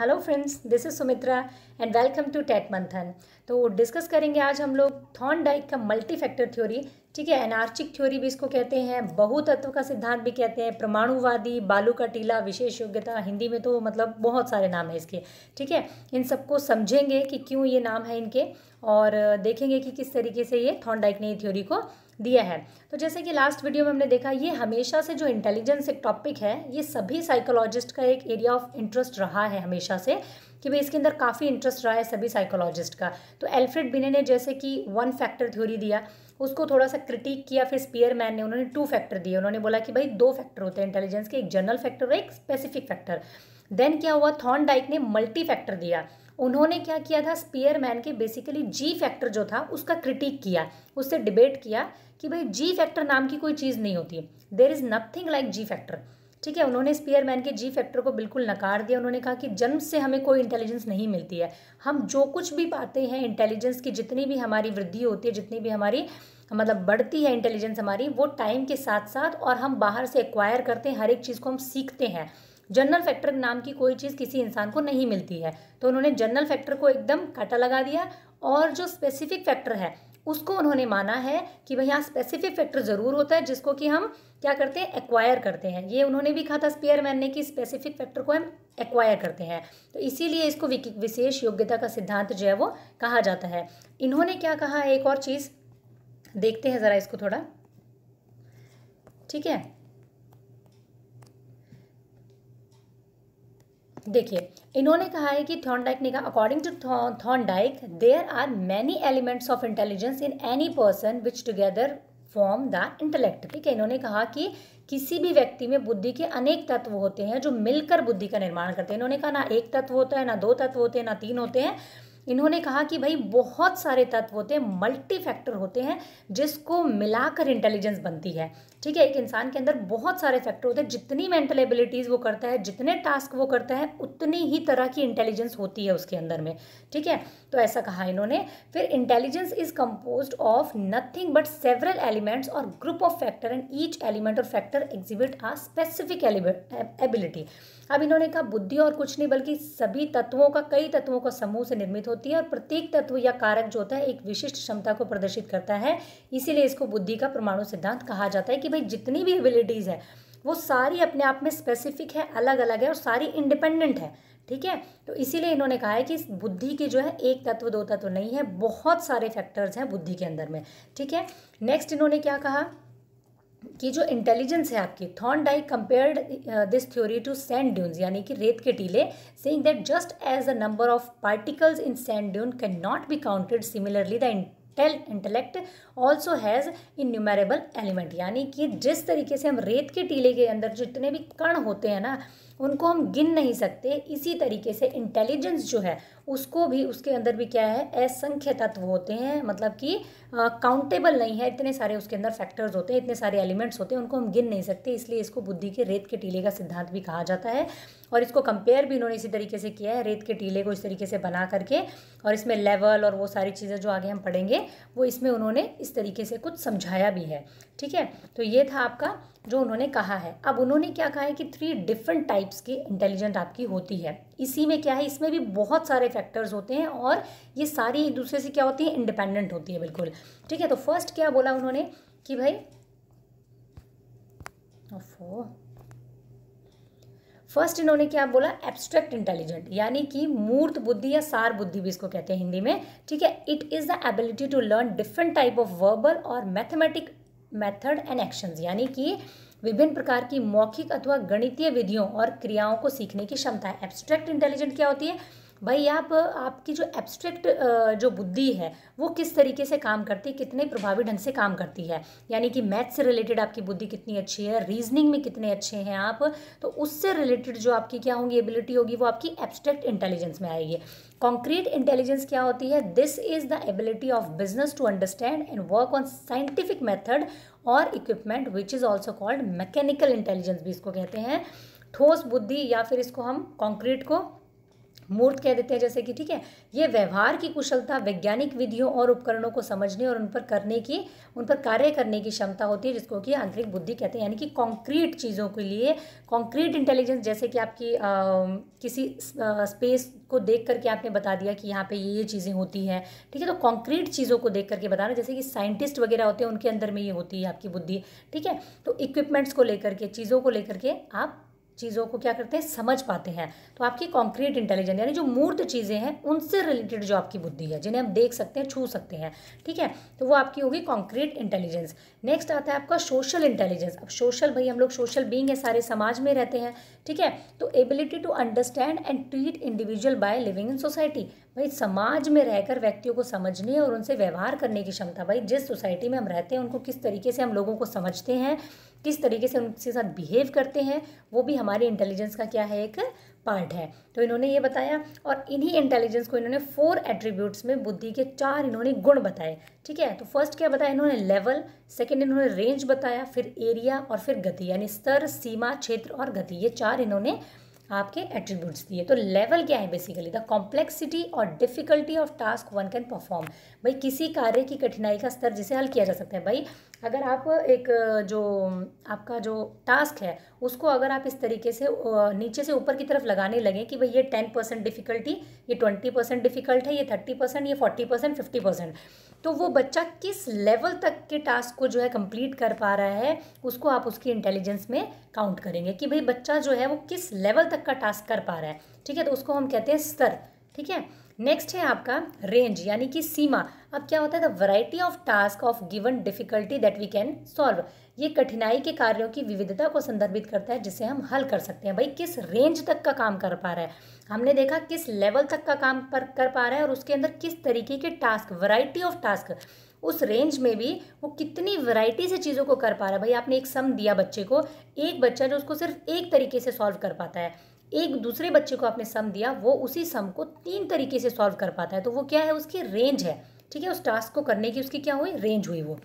Hello friends, this is Sumitra and welcome to TET Manthan. तो discuss करेंगे आज हम लोग थॉन डाइक का मल्टी फैक्टर थ्योरी ठीक है एनार्चिक थ्योरी भी इसको कहते हैं बहुतत्व का सिद्धांत भी कहते हैं परमाणुवादी बालू का टीला विशेष योग्यता हिंदी में तो मतलब बहुत सारे नाम है इसके ठीक है इन सबको समझेंगे कि क्यों ये नाम है इनके और देखेंगे कि किस तरीके से ये थॉन डाइक ने ये थ्योरी को दिया है तो जैसे कि लास्ट वीडियो में हमने देखा ये हमेशा से जो इंटेलिजेंस एक टॉपिक है ये सभी साइकोलॉजिस्ट का एक एरिया ऑफ इंटरेस्ट रहा है हमेशा से कि भाई इसके अंदर काफ़ी इंटरेस्ट रहा है सभी साइकोलॉजिस्ट का तो एल्फ्रेड बिने ने जैसे कि वन फैक्टर थ्योरी दिया उसको थोड़ा सा क्रिटिक किया फिर स्पियर मैन ने उन्होंने टू फैक्टर दिए उन्होंने बोला कि भाई दो फैक्टर होते हैं इंटेलिजेंस के एक जनरल फैक्टर और एक स्पेसिफिक फैक्टर देन क्या हुआ थॉन डाइक ने मल्टी फैक्टर दिया उन्होंने क्या किया था स्पियर मैन के बेसिकली जी फैक्टर जो था उसका क्रिटिक किया उससे डिबेट किया कि भाई जी फैक्टर नाम की कोई चीज़ नहीं होती there is nothing like G factor ठीक है उन्होंने स्पीयरमैन के जी फैक्टर को बिल्कुल नकार दिया उन्होंने कहा कि जन्म से हमें कोई इंटेलिजेंस नहीं मिलती है हम जो कुछ भी पाते हैं इंटेलिजेंस की जितनी भी हमारी वृद्धि होती है जितनी भी हमारी मतलब बढ़ती है इंटेलिजेंस हमारी वो टाइम के साथ साथ और हम बाहर से एक्वायर करते हैं हर एक चीज़ को हम सीखते हैं जनरल फैक्टर नाम की कोई चीज़ किसी इंसान को नहीं मिलती है तो उन्होंने जनरल फैक्टर को एकदम काटा लगा दिया और जो स्पेसिफिक फैक्टर है उसको उन्होंने माना है कि भाई यहाँ स्पेसिफिक फैक्टर ज़रूर होता है जिसको कि हम क्या करते हैं एक्वायर करते हैं ये उन्होंने भी कहा था स्पेयरमैन ने कि स्पेसिफिक फैक्टर को हम एक्वायर करते हैं तो इसीलिए इसको विशेष योग्यता का सिद्धांत जो है वो कहा जाता है इन्होंने क्या कहा एक और चीज़ देखते हैं ज़रा इसको थोड़ा ठीक है देखिए इन्होंने कहा है कि थॉन्डाइक ने कहा according to Thorndike there are many elements of intelligence in any person which together form the intellect ठीक है इन्होंने कहा कि किसी भी व्यक्ति में बुद्धि के अनेक तत्व होते हैं जो मिलकर बुद्धि का निर्माण करते हैं इन्होंने कहा ना एक तत्व होता है ना दो तत्व होते हैं ना तीन होते हैं इन्होंने कहा कि भाई बहुत सारे तत्व होते हैं मल्टी फैक्टर होते हैं जिसको मिलाकर इंटेलिजेंस बनती है ठीक है एक इंसान के अंदर बहुत सारे फैक्टर होते हैं जितनी मेंटल एबिलिटीज़ वो करता है जितने टास्क वो करता है उतनी ही तरह की इंटेलिजेंस होती है उसके अंदर में ठीक है तो ऐसा कहा इन्होंने फिर intelligence is compose of nothing but several elements और group of factor and each element और factor exhibit a specific ability अब इन्होंने कहा बुद्धि और कुछ नहीं बल्कि सभी तत्वों का कई तत्वों का समूह से निर्मित होती है और प्रत्येक तत्व या कारक जो होता है एक विशिष्ट क्षमता को प्रदर्शित करता है इसीलिए इसको बुद्धि का परमाणु सिद्धांत कहा जाता है कि भाई जितनी भी एबिलिटीज़ है वो सारी अपने आप में स्पेसिफिक है अलग अलग है और सारी इंडिपेंडेंट है ठीक है तो इसीलिए इन्होंने कहा है कि बुद्धि के जो है एक तत्व दो तत्व नहीं है बहुत सारे फैक्टर्स हैं बुद्धि के अंदर में ठीक है नेक्स्ट इन्होंने क्या कहा कि जो इंटेलिजेंस है आपकी Thorndike compared this theory to sand dunes यानी कि रेत के टीले saying that just as the number of particles in sand dune can not be counted similarly the intel intellect also has innumerable element यानी कि जिस तरीके से हम रेत के टीले के अंदर जितने भी कण होते हैं ना उनको हम गिन नहीं सकते इसी तरीके से इंटेलिजेंस जो है उसको भी उसके अंदर भी क्या है असंख्य तत्व होते हैं मतलब कि काउंटेबल नहीं है इतने सारे उसके अंदर फैक्टर्स होते हैं इतने सारे एलिमेंट्स होते हैं उनको हम गिन नहीं सकते इसलिए इसको बुद्धि के रेत के टीले का सिद्धांत भी कहा जाता है और इसको कंपेयर भी इन्होंने इसी तरीके से किया है रेत के टीले को इस तरीके से बना करके और इसमें लेवल और वो सारी चीज़ें जो आगे हम पढ़ेंगे वो इसमें उन्होंने इस तरीके से कुछ समझाया भी है ठीक है तो ये था आपका जो उन्होंने कहा है अब उन्होंने क्या कहा है कि थ्री डिफरेंट टाइप टाइप्स के इंटेलिजेंट आपकी होती है इसी में क्या है इसमें भी बहुत सारे फैक्टर्स होते हैं और ये सारी एक दूसरे से क्या होती है इंडिपेंडेंट होती है बिल्कुल ठीक है तो फर्स्ट क्या बोला उन्होंने कि भाई फर्स्ट इन्होंने क्या बोला एब्स्ट्रैक्ट इंटेलिजेंट यानी कि मूर्त बुद्धि या सार बुद्धि भी इसको कहते हैं हिंदी में ठीक है it is the ability to learn different type of verbal और मैथमेटिक मेथड एंड एक्शंस यानी कि विभिन्न प्रकार की मौखिक अथवा गणितीय विधियों और क्रियाओं को सीखने की क्षमता है एब्स्ट्रैक्ट इंटेलिजेंट क्या होती है भाई आप आपकी जो एब्स्ट्रैक्ट जो बुद्धि है वो किस तरीके से काम करती है कितने प्रभावी ढंग से काम करती है यानी कि मैथ से रिलेटेड आपकी बुद्धि कितनी अच्छी है रीजनिंग में कितने अच्छे हैं आप तो उससे रिलेटेड जो आपकी क्या होंगी एबिलिटी होगी वो आपकी एब्स्ट्रैक्ट इंटेलिजेंस में आएगी कॉन्क्रीट इंटेलिजेंस क्या होती है this is the ability of business to understand and work on scientific method और equipment which is also called mechanical intelligence भी इसको कहते हैं ठोस बुद्धि या फिर इसको हम कॉन्क्रीट को मूर्त कह देते हैं जैसे कि ठीक है ये व्यवहार की कुशलता वैज्ञानिक विधियों और उपकरणों को समझने और उन पर करने की उन पर कार्य करने की क्षमता होती है जिसको कि आंतरिक बुद्धि कहते हैं यानी कि कॉन्क्रीट चीज़ों के लिए कॉन्क्रीट इंटेलिजेंस जैसे कि आपकी आ, किसी स्पेस को देख करके आपने बता दिया कि यहाँ पे ये ये चीज़ें होती हैं ठीक है तो कॉन्क्रीट चीज़ों को देख करके बताना जैसे कि साइंटिस्ट वगैरह होते हैं उनके अंदर में ये होती है आपकी बुद्धि ठीक है तो इक्विपमेंट्स को लेकर के चीज़ों को लेकर के आप चीज़ों को क्या करते हैं समझ पाते हैं तो आपकी कॉन्क्रीट इंटेलिजेंस यानी जो मूर्त चीज़ें हैं उनसे रिलेटेड जो आपकी बुद्धि है जिन्हें हम देख सकते हैं छू सकते हैं ठीक है तो वो आपकी होगी कॉन्क्रीट इंटेलिजेंस नेक्स्ट आता है आपका सोशल इंटेलिजेंस अब सोशल भाई हम लोग सोशल बींग है सारे समाज में रहते हैं ठीक है तो ability to understand and treat individual by living in society भाई समाज में रहकर व्यक्तियों को समझने और उनसे व्यवहार करने की क्षमता भाई जिस सोसाइटी में हम रहते हैं उनको किस तरीके से हम लोगों को समझते हैं किस तरीके से उनके साथ बिहेव करते हैं वो भी हमारे इंटेलिजेंस का क्या है एक पार्ट है तो इन्होंने ये बताया और इन्हीं इंटेलिजेंस को इन्होंने फोर एट्रीब्यूट्स में बुद्धि के चार इन्होंने गुण बताए ठीक है तो फर्स्ट क्या बताया इन्होंने लेवल सेकेंड इन्होंने रेंज बताया फिर एरिया और फिर गति यानी स्तर सीमा क्षेत्र और गति ये चार इन्होंने आपके एट्रीब्यूट्स दिए तो लेवल क्या है बेसिकली द कॉम्प्लेक्सिटी और difficulty of task one can perform भाई किसी कार्य की कठिनाई का स्तर जिसे हल किया जा सकता है भाई अगर आप एक जो आपका जो टास्क है उसको अगर आप इस तरीके से नीचे से ऊपर की तरफ लगाने लगें कि भाई ये टेन परसेंट डिफिकल्टी ये ट्वेंटी परसेंट डिफिकल्ट है ये थर्टी परसेंट ये फोर्टी परसेंट फिफ्टी परसेंट तो वो बच्चा किस लेवल तक के टास्क को जो है कंप्लीट कर पा रहा है उसको आप उसकी इंटेलिजेंस में काउंट करेंगे कि भाई बच्चा जो है वो किस लेवल तक का टास्क कर पा रहा है ठीक है तो उसको हम कहते हैं स्तर ठीक है नेक्स्ट है आपका रेंज यानी कि सीमा अब क्या होता है the variety of task of given difficulty that we can solve ये कठिनाई के कार्यों की विविधता को संदर्भित करता है जिसे हम हल कर सकते हैं भाई किस रेंज तक का काम कर पा रहा है हमने देखा किस लेवल तक का काम पर कर पा रहा है और उसके अंदर किस तरीके के टास्क वैरायटी ऑफ टास्क उस रेंज में भी वो कितनी वैरायटी से चीज़ों को कर पा रहा है भाई आपने एक सम दिया बच्चे को एक बच्चा जो उसको सिर्फ एक तरीके से सॉल्व कर पाता है एक दूसरे बच्चे को आपने सम दिया वो उसी सम को तीन तरीके से सॉल्व कर पाता है तो वो क्या है उसकी रेंज है ठीक है उस टास्क को करने की उसकी क्या हुई रेंज हुई वो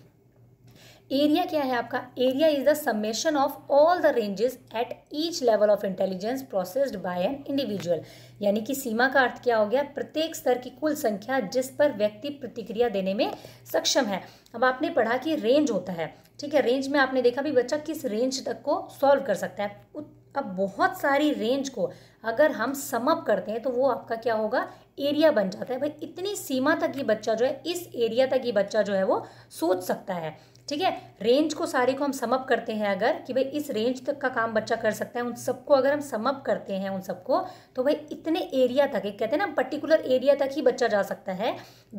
एरिया क्या है आपका area is the summation of all the ranges at each level of intelligence processed by an individual यानी कि सीमा का अर्थ क्या हो गया प्रत्येक स्तर की कुल संख्या जिस पर व्यक्ति प्रतिक्रिया देने में सक्षम है अब आपने पढ़ा कि रेंज होता है ठीक है रेंज में आपने देखा भी बच्चा किस रेंज तक को सॉल्व कर सकता है अब बहुत सारी रेंज को अगर हम समअप करते हैं तो वो आपका क्या होगा एरिया बन जाता है भाई इतनी सीमा तक ये बच्चा जो है इस एरिया तक ये बच्चा जो है वो सोच सकता है ठीक है रेंज को सारे को हम समअप करते हैं अगर कि भाई इस रेंज तक का काम बच्चा कर सकता है उन सबको अगर हम समअप करते हैं उन सबको तो भाई इतने एरिया तक एक कहते हैं ना पर्टिकुलर एरिया तक ही बच्चा जा सकता है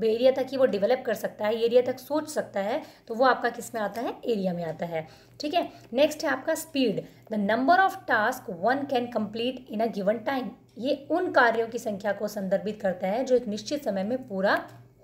एरिया तक ही वो डेवलप कर सकता है एरिया तक सोच सकता है तो वो आपका किस में आता है एरिया में आता है ठीक है नेक्स्ट है आपका speed the number of task one can complete in a given time ये उन कार्यों की संख्या को संदर्भित करता है जो एक निश्चित समय में पूरा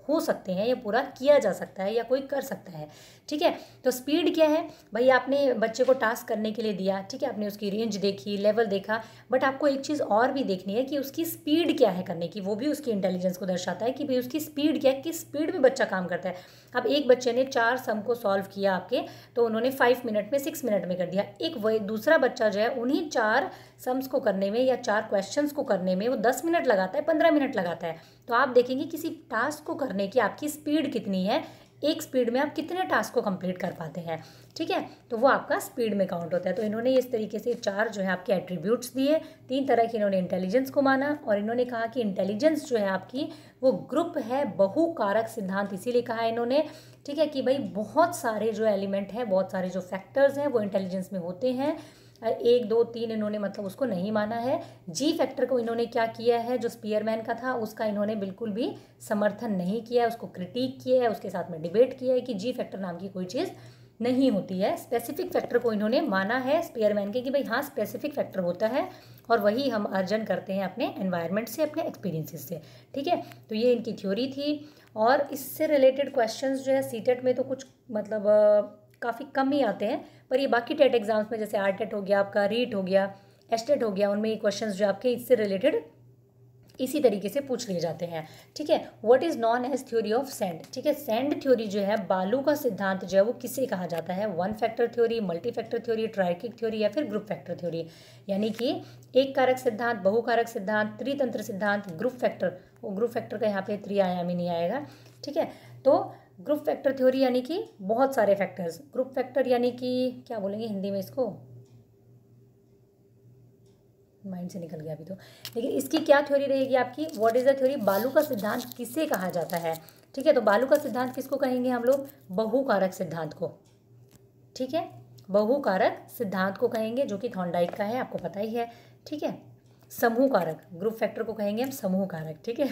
हो सकते हैं या पूरा किया जा सकता है या कोई कर सकता है ठीक है तो स्पीड क्या है भाई आपने बच्चे को टास्क करने के लिए दिया ठीक है आपने उसकी रेंज देखी लेवल देखा बट आपको एक चीज़ और भी देखनी है कि उसकी स्पीड क्या है करने की वो भी उसकी इंटेलिजेंस को दर्शाता है कि भाई उसकी स्पीड क्या है किस स्पीड में बच्चा काम करता है अब एक बच्चे ने चार सम को सॉल्व किया आपके तो उन्होंने फाइव मिनट में सिक्स मिनट में कर दिया एक वही दूसरा बच्चा जो है उन्हीं चार सम्स को करने में या चार क्वेश्चंस को करने में वो दस मिनट लगाता है पंद्रह मिनट लगाता है तो आप देखेंगे किसी टास्क को करने की आपकी स्पीड कितनी है एक स्पीड में आप कितने टास्क को कंप्लीट कर पाते हैं ठीक है तो वो आपका स्पीड में काउंट होता है तो इन्होंने इस तरीके से चार जो है आपके एट्रीब्यूट्स दिए तीन तरह की इन्होंने इंटेलिजेंस को माना और इन्होंने कहा कि इंटेलिजेंस जो है आपकी वो ग्रुप है बहुकारक सिद्धांत इसीलिए कहा है इन्होंने ठीक है कि भाई बहुत सारे जो एलिमेंट हैं बहुत सारे जो फैक्टर्स हैं वो इंटेलिजेंस में होते हैं एक दो तीन इन्होंने मतलब उसको नहीं माना है जी फैक्टर को इन्होंने क्या किया है जो स्पीयरमैन का था उसका इन्होंने बिल्कुल भी समर्थन नहीं किया है उसको क्रिटिक किया है उसके साथ में डिबेट किया है कि जी फैक्टर नाम की कोई चीज़ नहीं होती है स्पेसिफिक फैक्टर को इन्होंने माना है स्पेयरमैन के कि भाई हाँ स्पेसिफिक फैक्टर होता है और वही हम अर्जन करते हैं अपने एनवायरनमेंट से अपने एक्सपीरियंसेस से ठीक है तो ये इनकी थ्योरी थी और इससे रिलेटेड क्वेश्चंस जो है सीटेट e में तो कुछ मतलब काफ़ी कम ही आते हैं पर ये बाकी टेट एग्ज़ाम्स में जैसे आर टेट हो गया आपका रीट हो गया एस्टेट हो गया उनमें ये क्वेश्चन जो आपके इससे रिलेटेड इसी तरीके से पूछ लिए जाते हैं ठीक है what is known as theory of sand ठीक है सेंड थ्योरी जो है बालू का सिद्धांत जो है वो किसे कहा जाता है one factor theory multi factor theory triarchic theory या फिर ग्रुप फैक्टर थ्योरी यानी कि एक कारक सिद्धांत बहुकारक सिद्धांत त्रितंत्र सिद्धांत ग्रुप फैक्टर वो ग्रुप फैक्टर का यहाँ पे आयामी नहीं आएगा ठीक है तो ग्रुप फैक्टर थ्योरी यानी कि बहुत सारे फैक्टर्स ग्रुप फैक्टर यानी कि क्या बोलेंगे हिंदी में इसको माइंड से निकल गया अभी तो लेकिन इसकी क्या थ्योरी रहेगी आपकी व्हाट इज़ द थ्योरी बालू का सिद्धांत किसे कहा जाता है ठीक है तो बालू का सिद्धांत किसको कहेंगे हम लोग बहुकारक सिद्धांत को ठीक है बहुकारक सिद्धांत को कहेंगे जो कि थॉन्डाइक का है आपको पता ही है ठीक है समूह कारक ग्रुप फैक्टर को कहेंगे हम समूह कारक ठीक है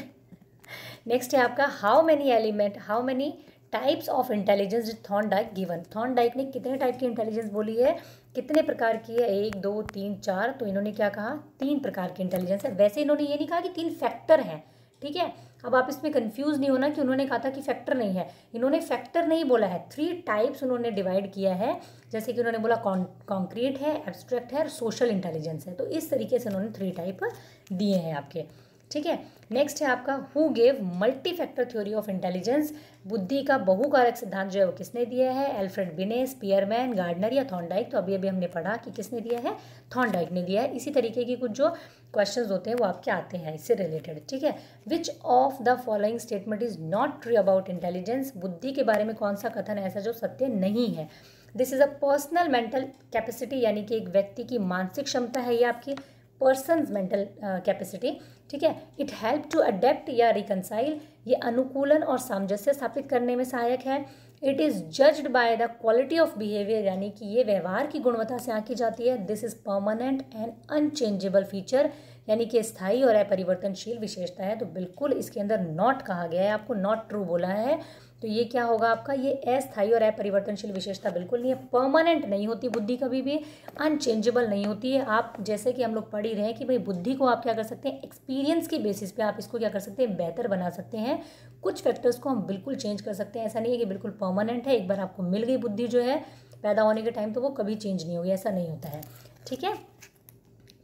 नेक्स्ट है आपका how many element how many types of intelligence Thorndike given Thorndike ने कितने टाइप की इंटेलिजेंस बोली है कितने प्रकार की है एक दो तीन चार तो इन्होंने क्या कहा तीन प्रकार की इंटेलिजेंस है वैसे इन्होंने ये नहीं कहा कि तीन फैक्टर हैं ठीक है अब आप इसमें कंफ्यूज नहीं होना कि उन्होंने कहा था कि फैक्टर नहीं है इन्होंने फैक्टर नहीं बोला है थ्री टाइप्स उन्होंने डिवाइड किया है जैसे कि उन्होंने बोला कॉन्क्रीट है एब्स्ट्रैक्ट है और सोशल इंटेलिजेंस है तो इस तरीके से उन्होंने थ्री टाइप दिए हैं आपके ठीक है नेक्स्ट है आपका who gave multi factor theory of intelligence बुद्धि का बहुकारक सिद्धांत जो है वो किसने दिया है एल्फ्रेड बिने स्पियरमैन गार्डनर या थॉन्डाइक तो अभी अभी हमने पढ़ा कि किसने दिया है थॉन्डाइक ने दिया है इसी तरीके की कुछ जो क्वेश्चंस होते हैं वो आपके आते हैं इससे रिलेटेड ठीक है which of the following statement is not true about intelligence बुद्धि के बारे में कौन सा कथन ऐसा जो सत्य नहीं है this is a personal mental capacity यानी कि एक व्यक्ति की मानसिक क्षमता है ये आपकी पर्सन मेंटल कैपेसिटी ठीक है इट हेल्प टू अडेप्ट या रिकनसाइल ये अनुकूलन और सामंजस्य स्थापित करने में सहायक है it is judged by the quality of behaviour यानी कि ये व्यवहार की गुणवत्ता से आंकी जाती है this is permanent and unchangeable feature यानी कि स्थायी और अपरिवर्तनशील विशेषता है तो बिल्कुल इसके अंदर नॉट कहा गया है आपको नॉट ट्रू बोला है तो ये क्या होगा आपका ये अस्थायी और अपरिवर्तनशील विशेषता बिल्कुल नहीं है परमानेंट नहीं होती बुद्धि कभी भी अनचेंजेबल नहीं होती है आप जैसे कि हम लोग पढ़ ही रहे हैं कि भाई बुद्धि को आप क्या कर सकते हैं एक्सपीरियंस के बेसिस पे आप इसको क्या कर सकते हैं बेहतर बना सकते हैं कुछ फैक्टर्स को हम बिल्कुल चेंज कर सकते हैं ऐसा नहीं है कि बिल्कुल परमानेंट है एक बार आपको मिल गई बुद्धि जो है पैदा होने के टाइम तो वो कभी चेंज नहीं होगी ऐसा नहीं होता है ठीक है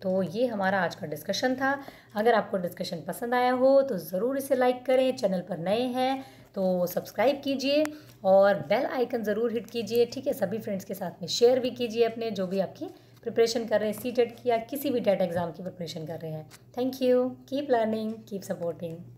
तो ये हमारा आज का डिस्कशन था अगर आपको डिस्कशन पसंद आया हो तो ज़रूर इसे लाइक करें चैनल पर नए हैं तो सब्सक्राइब कीजिए और बेल आइकन ज़रूर हिट कीजिए ठीक है सभी फ्रेंड्स के साथ में शेयर भी कीजिए अपने जो भी आपकी प्रिपरेशन कर रहे हैं सी टेट e की या किसी भी टेट एग्ज़ाम की प्रिपरेशन कर रहे हैं thank you keep learning keep supporting